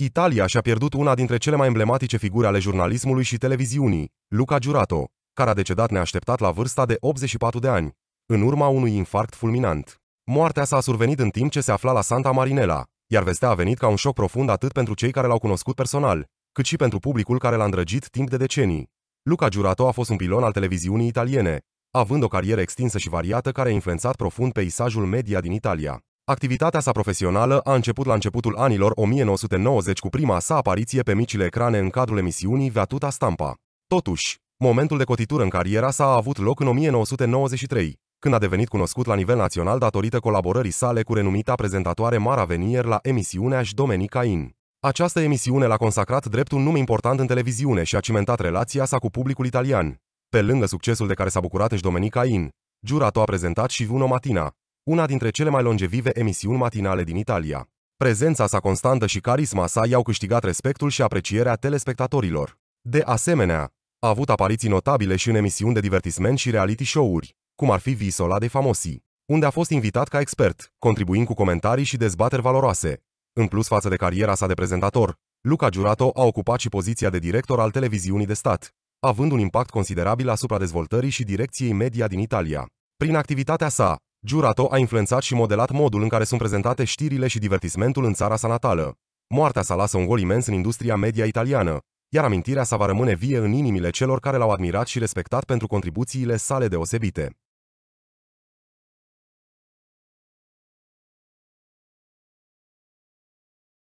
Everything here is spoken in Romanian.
Italia și-a pierdut una dintre cele mai emblematice figuri ale jurnalismului și televiziunii, Luca Giurato, care a decedat neașteptat la vârsta de 84 de ani, în urma unui infarct fulminant. Moartea s-a survenit în timp ce se afla la Santa Marinella, iar vestea a venit ca un șoc profund atât pentru cei care l-au cunoscut personal, cât și pentru publicul care l-a îndrăgit timp de decenii. Luca Giurato a fost un pilon al televiziunii italiene, având o carieră extinsă și variată care a influențat profund peisajul media din Italia. Activitatea sa profesională a început la începutul anilor 1990 cu prima sa apariție pe micile ecrane în cadrul emisiunii Veatuta Stampa. Totuși, momentul de cotitură în cariera sa a avut loc în 1993, când a devenit cunoscut la nivel național datorită colaborării sale cu renumita prezentatoare Mara Venier la emisiunea și Domenica In. Această emisiune l-a consacrat drept un nume important în televiziune și a cimentat relația sa cu publicul italian. Pe lângă succesul de care s-a bucurat și Domenica In, Giurato a prezentat și Vuno Matina, una dintre cele mai longevive emisiuni matinale din Italia. Prezența sa constantă și carisma sa i-au câștigat respectul și aprecierea telespectatorilor. De asemenea, a avut apariții notabile și în emisiuni de divertisment și reality show-uri, cum ar fi Visola de Famosi, unde a fost invitat ca expert, contribuind cu comentarii și dezbateri valoroase. În plus față de cariera sa de prezentator, Luca Giurato a ocupat și poziția de director al televiziunii de stat, având un impact considerabil asupra dezvoltării și direcției media din Italia. Prin activitatea sa, Giurato a influențat și modelat modul în care sunt prezentate știrile și divertismentul în țara sa natală. Moartea sa lasă un gol imens în industria media italiană, iar amintirea sa va rămâne vie în inimile celor care l-au admirat și respectat pentru contribuțiile sale deosebite.